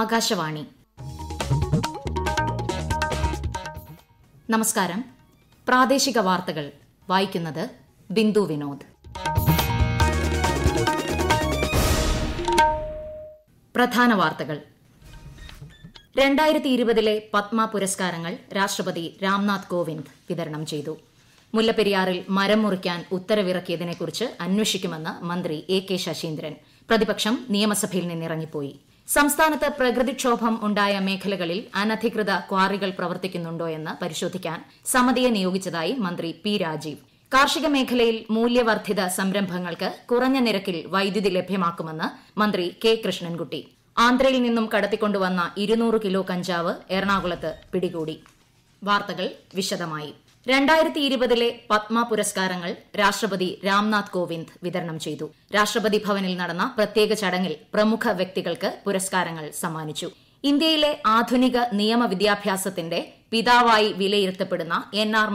ആകാശവാണി നമസ്കാരം പ്രാദേശിക വാർത്തകൾ വായിക്കുന്നത് ബിന്ദു വിനോദ് പ്രധാന വാർത്തകൾ രണ്ടായിരത്തി ഇരുപതിലെ പത്മ പുരസ്കാരങ്ങൾ രാഷ്ട്രപതി രാംനാഥ് കോവിന്ദ് വിതരണം ചെയ്തു മുല്ലപ്പെരിയാറിൽ മരം മുറിക്കാൻ ഉത്തരവിറക്കിയതിനെക്കുറിച്ച് അന്വേഷിക്കുമെന്ന് മന്ത്രി എ കെ ശശീന്ദ്രൻ പ്രതിപക്ഷം നിയമസഭയിൽ നിന്നിറങ്ങിപ്പോയി സംസ്ഥാനത്ത് പ്രകൃതിക്ഷോഭം ഉണ്ടായ മേഖലകളിൽ അനധികൃത ക്വാറികൾ പ്രവർത്തിക്കുന്നുണ്ടോയെന്ന് പരിശോധിക്കാൻ സമിതിയെ നിയോഗിച്ചതായി മന്ത്രി പി രാജീവ് കാർഷിക മേഖലയിൽ മൂല്യവർദ്ധിത സംരംഭങ്ങൾക്ക് കുറഞ്ഞ നിരക്കിൽ വൈദ്യുതി ലഭ്യമാക്കുമെന്ന് മന്ത്രി കെ കൃഷ്ണൻകുട്ടി ആന്ധ്രയിൽ നിന്നും കടത്തിക്കൊണ്ടുവന്ന ഇരുന്നൂറ് കിലോ കഞ്ചാവ് എറണാകുളത്ത് പിടികൂടി വാർത്തകൾ വിശദമായി രണ്ടായിരത്തി ഇരുപതിലെ പത്മ പുരസ്കാരങ്ങൾ രാഷ്ട്രപതി രാംനാഥ് കോവിന്ദ് വിതരണം ചെയ്തു രാഷ്ട്രപതി ഭവനിൽ നടന്ന പ്രത്യേക ചടങ്ങിൽ പ്രമുഖ വ്യക്തികൾക്ക് പുരസ്കാരങ്ങൾ സമ്മാനിച്ചു ഇന്ത്യയിലെ ആധുനിക നിയമ വിദ്യാഭ്യാസത്തിന്റെ പിതാവായി വിലയിരുത്തപ്പെടുന്ന എൻ ആർ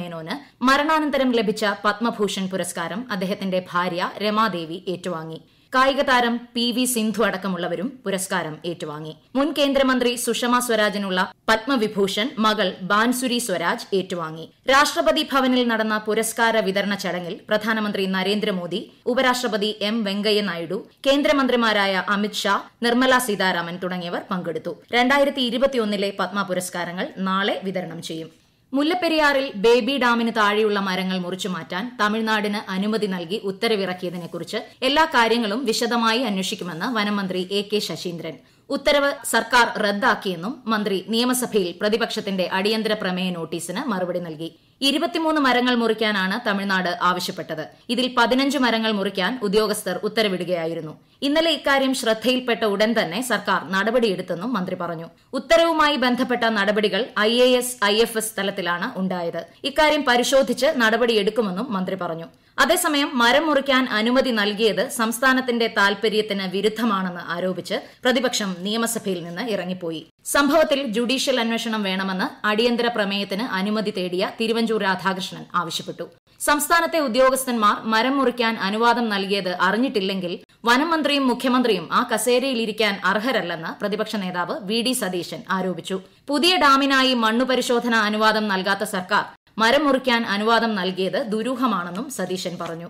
മേനോന് മരണാനന്തരം ലഭിച്ച പത്മഭൂഷൺ പുരസ്കാരം അദ്ദേഹത്തിന്റെ ഭാര്യ രമാദേവി ഏറ്റുവാങ്ങി കായിക താരം പി വി സിന്ധു അടക്കമുള്ളവരും പുരസ്കാരം ഏറ്റുവാങ്ങി മുൻ കേന്ദ്രമന്ത്രി സുഷമ സ്വരാജിനുള്ള പത്മവിഭൂഷൺ മകൾ ബാൻസുരി സ്വരാജ് ഏറ്റുവാങ്ങി രാഷ്ട്രപതി ഭവനിൽ നടന്ന പുരസ്കാര വിതരണ ചടങ്ങിൽ പ്രധാനമന്ത്രി നരേന്ദ്രമോദി ഉപരാഷ്ട്രപതി എം വെങ്കയ്യ നായിഡു കേന്ദ്രമന്ത്രിമാരായ അമിത് ഷാ നിർമ്മല സീതാരാമൻ തുടങ്ങിയവർ പങ്കെടുത്തു രണ്ടായിരത്തി ഇരുപത്തിയൊന്നിലെ പത്മ പുരസ്കാരങ്ങൾ നാളെ വിതരണം ചെയ്യും മുല്ലപ്പെരിയാറിൽ ബേബി ഡാമിന് താഴെയുള്ള മരങ്ങൾ മുറിച്ചുമാറ്റാൻ തമിഴ്നാടിന് അനുമതി നൽകി ഉത്തരവിറക്കിയതിനെക്കുറിച്ച് എല്ലാ കാര്യങ്ങളും വിശദമായി അന്വേഷിക്കുമെന്ന് വനംമന്ത്രി എ കെ ശശീന്ദ്രൻ ഉത്തരവ് സർക്കാർ റദ്ദാക്കിയെന്നും മന്ത്രി നിയമസഭയിൽ പ്രതിപക്ഷത്തിന്റെ അടിയന്തര പ്രമേയ നോട്ടീസിന് മറുപടി നൽകി ഇരുപത്തിമൂന്ന് മരങ്ങൾ മുറിക്കാനാണ് തമിഴ്നാട് ആവശ്യപ്പെട്ടത് ഇതിൽ പതിനഞ്ച് മരങ്ങൾ മുറിക്കാൻ ഉദ്യോഗസ്ഥർ ഉത്തരവിടുകയായിരുന്നു ഇന്നലെ ഇക്കാര്യം ശ്രദ്ധയിൽപ്പെട്ട ഉടൻ തന്നെ സർക്കാർ നടപടിയെടുത്തെന്നും മന്ത്രി പറഞ്ഞു ഉത്തരവുമായി ബന്ധപ്പെട്ട നടപടികൾ I A S I F S തലത്തിലാണ് ഉണ്ടായത് ഇക്കാര്യം പരിശോധിച്ച് നടപടിയെടുക്കുമെന്നും മന്ത്രി പറഞ്ഞു അതേസമയം മരം മുറിക്കാൻ അനുമതി നൽകിയത് സംസ്ഥാനത്തിന്റെ താൽപര്യത്തിന് വിരുദ്ധമാണെന്ന് ആരോപിച്ച് പ്രതിപക്ഷം നിയമസഭയിൽ നിന്ന് ഇറങ്ങിപ്പോയി സംഭവത്തിൽ ജുഡീഷ്യൽ അന്വേഷണം വേണമെന്ന് അടിയന്തര പ്രമേയത്തിന് അനുമതി തേടിയ തിരുവഞ്ചൂർ രാധാകൃഷ്ണൻ ആവശ്യപ്പെട്ടു സംസ്ഥാനത്തെ ഉദ്യോഗസ്ഥന്മാർ മരം മുറിക്കാൻ അനുവാദം നൽകിയത് അറിഞ്ഞിട്ടില്ലെങ്കിൽ വനം മന്ത്രിയും മുഖ്യമന്ത്രിയും ആ കസേരയിലിരിക്കാൻ അർഹരല്ലെന്ന് പ്രതിപക്ഷ നേതാവ് വി ഡി സതീശൻ ആരോപിച്ചു പുതിയ ഡാമിനായി മണ്ണു പരിശോധന അനുവാദം നൽകാത്ത സർക്കാർ മരം മുറിക്കാൻ അനുവാദം നൽകിയത് ദുരൂഹമാണെന്നും സതീശൻ പറഞ്ഞു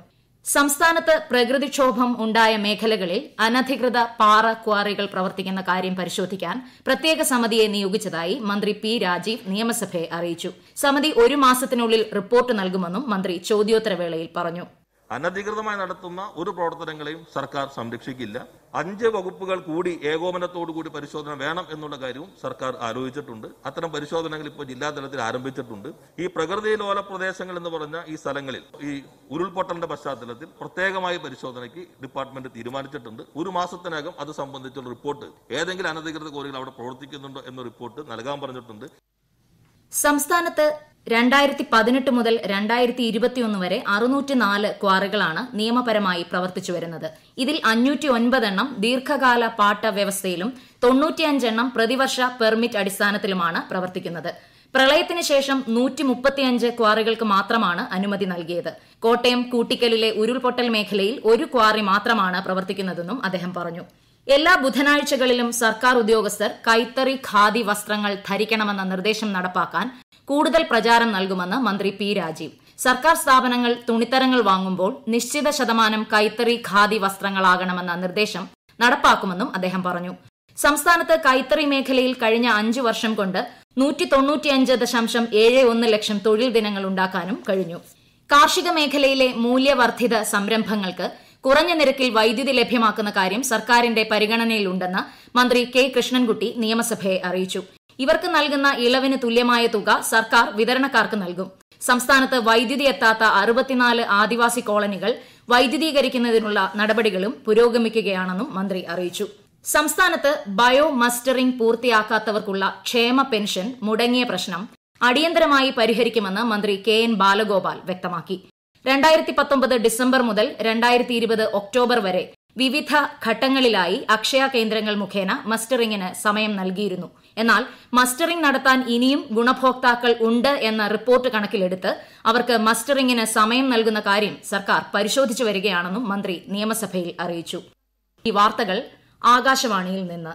സംസ്ഥാനത്ത് പ്രകൃതിക്ഷോഭം ഉണ്ടായ മേഖലകളിൽ അനധികൃത പാറ ക്വാറികൾ പ്രവർത്തിക്കുന്ന കാര്യം പരിശോധിക്കാൻ പ്രത്യേക സമിതിയെ നിയോഗിച്ചതായി മന്ത്രി പി രാജീവ് നിയമസഭയെ അറിയിച്ചു സമിതി ഒരു മാസത്തിനുള്ളിൽ റിപ്പോർട്ട് നൽകുമെന്നും മന്ത്രി ചോദ്യോത്തരവേളയിൽ പറഞ്ഞു അനധികൃതമായി നടത്തുന്ന ഒരു പ്രവർത്തനങ്ങളെയും സർക്കാർ സംരക്ഷിക്കില്ല അഞ്ച് വകുപ്പുകൾ കൂടി കൂടി പരിശോധന വേണം എന്നുള്ള കാര്യവും സർക്കാർ ആലോചിച്ചിട്ടുണ്ട് അത്തരം പരിശോധനകൾ ഇപ്പോൾ ജില്ലാതലത്തിൽ ആരംഭിച്ചിട്ടുണ്ട് ഈ പ്രകൃതി ലോല പ്രദേശങ്ങൾ എന്ന് പറഞ്ഞ ഈ സ്ഥലങ്ങളിൽ ഈ ഉരുൾപൊട്ടലിന്റെ പശ്ചാത്തലത്തിൽ പ്രത്യേകമായി പരിശോധനയ്ക്ക് ഡിപ്പാർട്ട്മെന്റ് തീരുമാനിച്ചിട്ടുണ്ട് ഒരു മാസത്തിനകം അത് സംബന്ധിച്ചുള്ള റിപ്പോർട്ട് ഏതെങ്കിലും അനധികൃത കോറികൾ അവിടെ പ്രവർത്തിക്കുന്നുണ്ടോ എന്ന റിപ്പോർട്ട് നൽകാൻ പറഞ്ഞിട്ടുണ്ട് സംസ്ഥാനത്ത് രണ്ടായിരത്തി പതിനെട്ട് മുതൽ രണ്ടായിരത്തി ഇരുപത്തിയൊന്ന് വരെ അറുന്നൂറ്റി നാല് ക്വാറികളാണ് നിയമപരമായി പ്രവർത്തിച്ചു വരുന്നത് ഇതിൽ അഞ്ഞൂറ്റി ഒൻപതെണ്ണം ദീർഘകാല പാട്ട വ്യവസ്ഥയിലും തൊണ്ണൂറ്റിയഞ്ചെണ്ണം പ്രതിവർഷ പെർമിറ്റ് അടിസ്ഥാനത്തിലുമാണ് പ്രവർത്തിക്കുന്നത് പ്രളയത്തിന് ശേഷം നൂറ്റി മുപ്പത്തിയഞ്ച് ക്വാറികൾക്ക് മാത്രമാണ് അനുമതി നൽകിയത് കോട്ടയം കൂട്ടിക്കലിലെ ഉരുൾപൊട്ടൽ മേഖലയിൽ ഒരു ക്വാറി മാത്രമാണ് പ്രവർത്തിക്കുന്നതെന്നും അദ്ദേഹം പറഞ്ഞു എല്ലാ ബുധനാഴ്ചകളിലും സർക്കാർ ഉദ്യോഗസ്ഥർ കൈത്തറി ഖാദി വസ്ത്രങ്ങൾ ധരിക്കണമെന്ന നിർദ്ദേശം നടപ്പാക്കാൻ കൂടുതൽ പ്രചാരം നൽകുമെന്ന് മന്ത്രി പി രാജീവ് സർക്കാർ സ്ഥാപനങ്ങൾ തുണിത്തരങ്ങൾ വാങ്ങുമ്പോൾ നിശ്ചിത ശതമാനം കൈത്തറി ഖാദി വസ്ത്രങ്ങളാകണമെന്ന നിർദ്ദേശം നടപ്പാക്കുമെന്നും അദ്ദേഹം പറഞ്ഞു സംസ്ഥാനത്ത് കൈത്തറി മേഖലയിൽ കഴിഞ്ഞ അഞ്ചു വർഷം കൊണ്ട് നൂറ്റി തൊണ്ണൂറ്റിയഞ്ച് ദശാംശം ഏഴ് ഒന്ന് ലക്ഷം തൊഴിൽ ദിനങ്ങൾ ഉണ്ടാക്കാനും കഴിഞ്ഞു കാർഷിക മേഖലയിലെ മൂല്യവർദ്ധിത സംരംഭങ്ങൾക്ക് കുറഞ്ഞ നിരക്കിൽ വൈദ്യുതി ലഭ്യമാക്കുന്ന കാര്യം സർക്കാരിന്റെ പരിഗണനയിലുണ്ടെന്ന് മന്ത്രി കെ കൃഷ്ണൻകുട്ടി നിയമസഭയെ അറിയിച്ചു ഇവർക്ക് നൽകുന്ന ഇളവിന് തുല്യമായ തുക സർക്കാർ വിതരണക്കാർക്ക് നൽകും സംസ്ഥാനത്ത് വൈദ്യുതി എത്താത്ത അറുപത്തിനാല് ആദിവാസി കോളനികൾ വൈദ്യുതീകരിക്കുന്നതിനുള്ള നടപടികളും പുരോഗമിക്കുകയാണെന്നും മന്ത്രി അറിയിച്ചു സംസ്ഥാനത്ത് ബയോ മസ്റ്ററിംഗ് പൂർത്തിയാക്കാത്തവർക്കുള്ള ക്ഷേമ പെൻഷൻ മുടങ്ങിയ പ്രശ്നം അടിയന്തരമായി പരിഹരിക്കുമെന്ന് മന്ത്രി കെ എൻ ബാലഗോപാൽ വ്യക്തമാക്കി രണ്ടായിരത്തി പത്തൊമ്പത് ഡിസംബർ മുതൽ രണ്ടായിരത്തി ഇരുപത് ഒക്ടോബർ വരെ വിവിധ ഘട്ടങ്ങളിലായി അക്ഷയ കേന്ദ്രങ്ങൾ മുഖേന മസ്റ്ററിംഗിന് സമയം നൽകിയിരുന്നു എന്നാൽ മസ്റ്ററിംഗ് നടത്താൻ ഇനിയും ഗുണഭോക്താക്കൾ ഉണ്ട് എന്ന റിപ്പോർട്ട് കണക്കിലെടുത്ത് അവർക്ക് മസ്റ്ററിംഗിന് സമയം നൽകുന്ന കാര്യം സർക്കാർ പരിശോധിച്ചു വരികയാണെന്നും മന്ത്രി നിയമസഭയിൽ അറിയിച്ചു ഈ വാർത്തകൾ ആകാശവാണിയിൽ നിന്ന്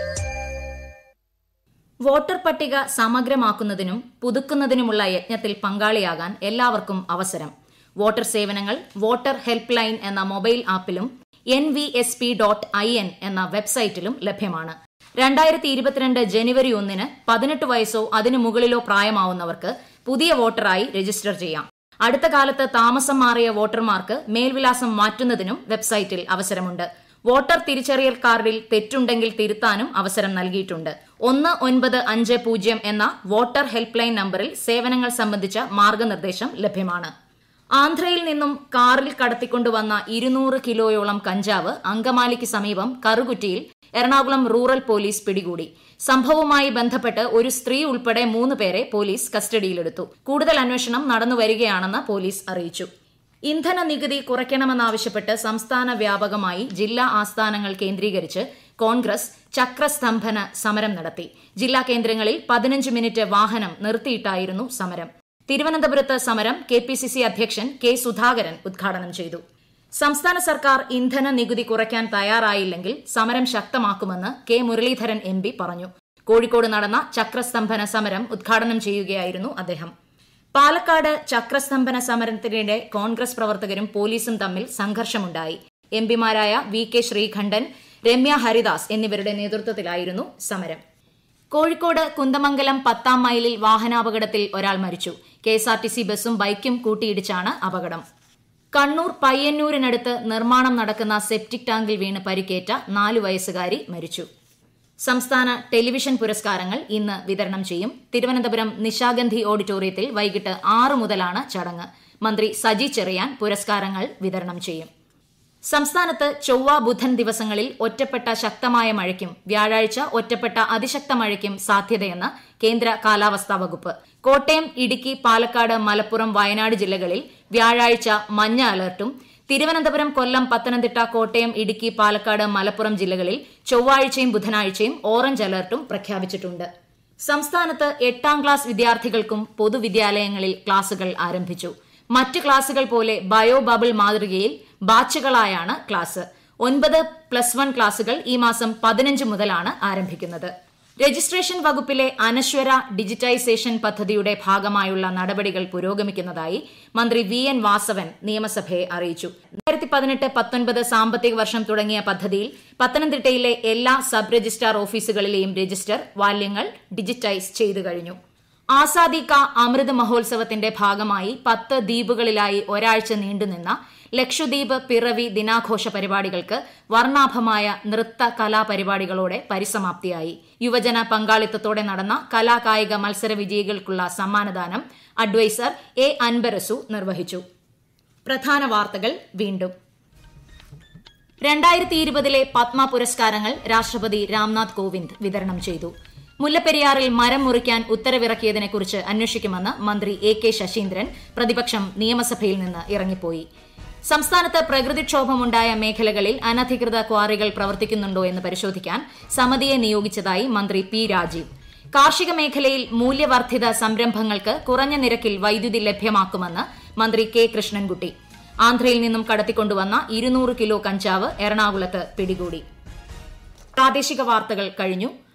വോട്ടർ പട്ടിക സമഗ്രമാക്കുന്നതിനും പുതുക്കുന്നതിനുമുള്ള യജ്ഞത്തിൽ പങ്കാളിയാകാൻ എല്ലാവർക്കും അവസരം വോട്ടർ സേവനങ്ങൾ വോട്ടർ ഹെൽപ്പ് ലൈൻ എന്ന മൊബൈൽ ആപ്പിലും N V S P dot I N എന്ന വെബ്സൈറ്റിലും ലഭ്യമാണ് രണ്ടായിരത്തി ഇരുപത്തിരണ്ട് ജനുവരി ഒന്നിന് പതിനെട്ട് വയസ്സോ അതിനു മുകളിലോ പ്രായമാവുന്നവർക്ക് പുതിയ വോട്ടറായി രജിസ്റ്റർ ചെയ്യാം അടുത്ത കാലത്ത് താമസം മാറിയ വോട്ടർമാർക്ക് മേൽവിലാസം മാറ്റുന്നതിനും വെബ്സൈറ്റിൽ അവസരമുണ്ട് വോട്ടർ തിരിച്ചറിയൽ കാർഡിൽ തെറ്റുണ്ടെങ്കിൽ തിരുത്താനും അവസരം നൽകിയിട്ടുണ്ട് ഒന്ന് ഒൻപത് അഞ്ച് പൂജ്യം എന്ന വോട്ടർ ഹെൽപ്പ് ലൈൻ നമ്പറിൽ സേവനങ്ങൾ സംബന്ധിച്ച മാർഗനിർദ്ദേശം ലഭ്യമാണ് ആന്ധ്രയിൽ നിന്നും കാറിൽ കടത്തിക്കൊണ്ടുവന്ന ഇരുന്നൂറ് കിലോയോളം കഞ്ചാവ് അങ്കമാലിക്ക് സമീപം കറുകുറ്റിയിൽ എറണാകുളം റൂറൽ പോലീസ് പിടികൂടി സംഭവവുമായി ബന്ധപ്പെട്ട് ഒരു സ്ത്രീ ഉൾപ്പെടെ മൂന്ന് പേരെ പോലീസ് കസ്റ്റഡിയിലെടുത്തു കൂടുതൽ അന്വേഷണം നടന്നുവരികയാണെന്ന് പോലീസ് അറിയിച്ചു ഇന്ധന നികുതി കുറയ്ക്കണമെന്നാവശ്യപ്പെട്ട് സംസ്ഥാന വ്യാപകമായി ജില്ലാ ആസ്ഥാനങ്ങൾ കേന്ദ്രീകരിച്ച് കോൺഗ്രസ് ചക്രസ്തംഭന സമരം നടത്തി ജില്ലാ കേന്ദ്രങ്ങളിൽ പതിനഞ്ച് മിനിറ്റ് വാഹനം നിർത്തിയിട്ടായിരുന്നു സമരം തിരുവനന്തപുരത്ത് സമരം കെ പി സി സി അധ്യക്ഷൻ കെ സുധാകരൻ ഉദ്ഘാടനം ചെയ്തു സംസ്ഥാന സർക്കാർ ഇന്ധന നികുതി കുറയ്ക്കാൻ തയ്യാറായില്ലെങ്കിൽ സമരം ശക്തമാക്കുമെന്ന് കെ മുരളീധരൻ എം പറഞ്ഞു കോഴിക്കോട് നടന്ന ചക്രസ്തംഭന സമരം ഉദ്ഘാടനം ചെയ്യുകയായിരുന്നു അദ്ദേഹം പാലക്കാട് ചക്രസ്തംഭന സമരത്തിനിടെ കോൺഗ്രസ് പ്രവർത്തകരും പോലീസും തമ്മിൽ സംഘർഷമുണ്ടായി എംപിമാരായ വി കെ ശ്രീകണ്ഠൻ രമ്യ ഹരിദാസ് എന്നിവരുടെ നേതൃത്വത്തിലായിരുന്നു സമരം കോഴിക്കോട് കുന്ദമംഗലം പത്താം മൈലിൽ വാഹനാപകടത്തിൽ ഒരാൾ മരിച്ചു കെഎസ്ആർടിസി ബസും ബൈക്കും കൂട്ടിയിടിച്ചാണ് അപകടം കണ്ണൂർ പയ്യന്നൂരിനടുത്ത് നിർമ്മാണം നടക്കുന്ന സെപ്റ്റിക് ടാങ്കിൽ വീണ് പരിക്കേറ്റ നാലു വയസ്സുകാരി മരിച്ചു സംസ്ഥാന ടെലിവിഷൻ പുരസ്കാരങ്ങൾ ഇന്ന് വിതരണം ചെയ്യും തിരുവനന്തപുരം നിശാഗന്ധി ഓഡിറ്റോറിയത്തിൽ വൈകിട്ട് ആറ് മുതലാണ് ചടങ്ങ് മന്ത്രി സജി ചെറിയാൻ പുരസ്കാരങ്ങൾ വിതരണം ചെയ്യും സംസ്ഥാനത്ത് ചൊവ്വ ബുധൻ ദിവസങ്ങളിൽ ഒറ്റപ്പെട്ട ശക്തമായ മഴയ്ക്കും വ്യാഴാഴ്ച ഒറ്റപ്പെട്ട അതിശക്ത മഴയ്ക്കും സാധ്യതയെന്ന് കേന്ദ്ര കാലാവസ്ഥാ വകുപ്പ് കോട്ടയം ഇടുക്കി പാലക്കാട് മലപ്പുറം വയനാട് ജില്ലകളിൽ വ്യാഴാഴ്ച മഞ്ഞ അലർട്ടും തിരുവനന്തപുരം കൊല്ലം പത്തനംതിട്ട കോട്ടയം ഇടുക്കി പാലക്കാട് മലപ്പുറം ജില്ലകളിൽ ചൊവ്വാഴ്ചയും ബുധനാഴ്ചയും ഓറഞ്ച് അലർട്ടും പ്രഖ്യാപിച്ചിട്ടുണ്ട് സംസ്ഥാനത്ത് എട്ടാം ക്ലാസ് വിദ്യാർത്ഥികൾക്കും പൊതുവിദ്യാലയങ്ങളിൽ ക്ലാസുകൾ ആരംഭിച്ചു മറ്റ് ക്ലാസുകൾ പോലെ ബയോ ബബിൾ മാതൃകയിൽ ബാച്ചുകളായാണ് ക്ലാസ് ഒൻപത് പ്ലസ് വൺ ക്ലാസുകൾ ഈ മാസം പതിനഞ്ച് മുതലാണ് ആരംഭിക്കുന്നത് രജിസ്ട്രേഷൻ വകുപ്പിലെ അനശ്വര ഡിജിറ്റൈസേഷൻ പദ്ധതിയുടെ ഭാഗമായുള്ള നടപടികൾ പുരോഗമിക്കുന്നതായി മന്ത്രി വി എൻ വാസവൻ നിയമസഭയെ അറിയിച്ചു രണ്ടായിരത്തി സാമ്പത്തിക വർഷം തുടങ്ങിയ പദ്ധതിയിൽ പത്തനംതിട്ടയിലെ എല്ലാ സബ് രജിസ്ട്രാർ ഓഫീസുകളിലെയും രജിസ്റ്റർ വാല്യങ്ങൾ ഡിജിറ്റൈസ് ചെയ്തു കഴിഞ്ഞു ആസാദി കാ അമൃത് മഹോത്സവത്തിന്റെ ഭാഗമായി പത്ത് ദ്വീപുകളിലായി ഒരാഴ്ച നീണ്ടുനിന്ന ലക്ഷദ്വീപ് പിറവി ദിനാഘോഷ പരിപാടികൾക്ക് വർണ്ണാഭമായ നൃത്ത കലാപരിപാടികളോടെ പരിസമാപ്തിയായി യുവജന പങ്കാളിത്തത്തോടെ നടന്ന കലാകായിക മത്സര വിജയികൾക്കുള്ള സമ്മാനദാനം അഡ്വൈസർ എ അൻബരസു നിർവഹിച്ചു പ്രധാന വാർത്തകൾ വീണ്ടും രണ്ടായിരത്തി ഇരുപതിലെ പത്മ പുരസ്കാരങ്ങൾ രാഷ്ട്രപതി രാംനാഥ് കോവിന്ദ് വിതരണം ചെയ്തു മുല്ലപ്പെരിയാറിൽ മരം മുറിക്കാൻ ഉത്തരവിറക്കിയതിനെക്കുറിച്ച് അന്വേഷിക്കുമെന്ന് മന്ത്രി എ കെ ശശീന്ദ്രൻ പ്രതിപക്ഷം നിയമസഭയിൽ നിന്ന് ഇറങ്ങിപ്പോയി സംസ്ഥാനത്ത് പ്രകൃതിക്ഷോഭമുണ്ടായ മേഖലകളിൽ അനധികൃത ക്വാറികൾ പ്രവർത്തിക്കുന്നുണ്ടോ എന്ന് പരിശോധിക്കാൻ സമിതിയെ നിയോഗിച്ചതായി മന്ത്രി പി രാജീവ് കാർഷിക മേഖലയിൽ മൂല്യവർദ്ധിത സംരംഭങ്ങൾക്ക് കുറഞ്ഞ നിരക്കിൽ വൈദ്യുതി ലഭ്യമാക്കുമെന്ന് മന്ത്രി കെ കൃഷ്ണൻകുട്ടി ആന്ധ്രയിൽ നിന്നും കടത്തിക്കൊണ്ടുവന്ന ഇരുന്നൂറ് കിലോ കഞ്ചാവ് എറണാകുളത്ത് പിടികൂടി പ്രാദേശിക വാർത്തകൾ കഴിഞ്ഞു